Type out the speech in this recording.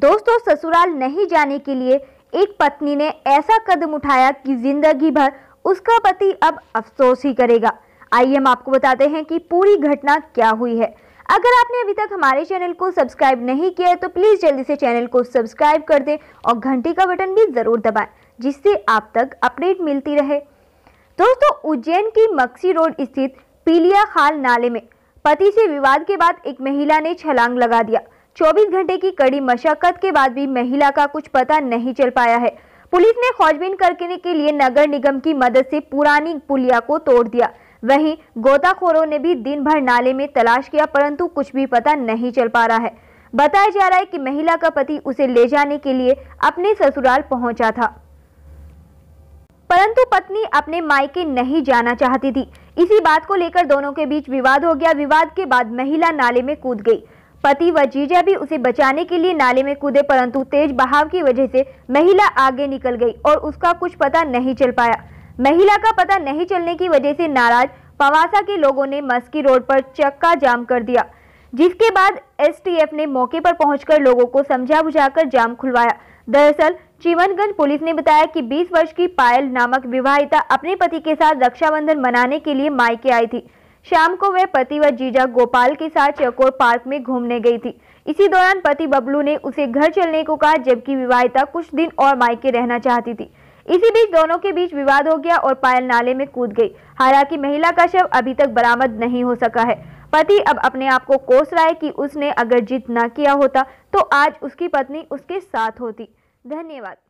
दोस्तों ससुराल नहीं जाने के लिए एक पत्नी ने ऐसा कदम उठाया कि जिंदगी भर उसका पति अब अफसोस ही करेगा आइए हम आपको बताते हैं कि पूरी घटना क्या हुई है अगर आपने अभी तक हमारे चैनल को सब्सक्राइब नहीं किया है तो प्लीज़ जल्दी से चैनल को सब्सक्राइब कर दें और घंटी का बटन भी ज़रूर दबाएं जिससे आप तक अपडेट मिलती रहे दोस्तों उज्जैन की मक्सी रोड स्थित पीलिया खाल नाले में पति से विवाद के बाद एक महिला ने छलांग लगा दिया 24 घंटे की कड़ी मशक्कत के बाद भी महिला का कुछ पता नहीं चल पाया है पुलिस ने खोजबीन करने के लिए नगर निगम की मदद से पुरानी पुलिया को तोड़ दिया वहीं गोताखोरों ने भी दिन भर नाले में तलाश किया परंतु कुछ भी पता नहीं चल पा रहा है बताया जा रहा है कि महिला का पति उसे ले जाने के लिए अपने ससुराल पहुंचा था परंतु पत्नी अपने मायके नहीं जाना चाहती थी इसी बात को लेकर दोनों के बीच विवाद हो गया विवाद के बाद महिला नाले में कूद गई पति व जीजा भी उसे बचाने के लिए नाले में कूदे परंतु तेज बहाव की वजह से महिला आगे निकल गई और उसका कुछ पता नहीं चल पाया महिला का पता नहीं चलने की वजह से नाराज पवासा के लोगों ने मस्की रोड पर चक्का जाम कर दिया जिसके बाद एसटीएफ ने मौके पर पहुंचकर लोगों को समझा बुझाकर जाम खुलवाया दरअसल चिमनगंज पुलिस ने बताया कि 20 वर्ष की पायल नामक विवाहिता अपने पति के साथ रक्षाबंधन मनाने के लिए मायके आई थी शाम को वह पति व जीजा गोपाल के साथ चकोर पार्क में घूमने गई थी इसी दौरान पति बबलू ने उसे घर चलने को कहा जबकि विवाहिता कुछ दिन और मायके रहना चाहती थी इसी बीच दोनों के बीच विवाद हो गया और पायल नाले में कूद गई हालांकि महिला का शव अभी तक बरामद नहीं हो सका है पति अब अपने आप को कोस रहा है कि उसने अगर जीत ना किया होता तो आज उसकी पत्नी उसके साथ होती धन्यवाद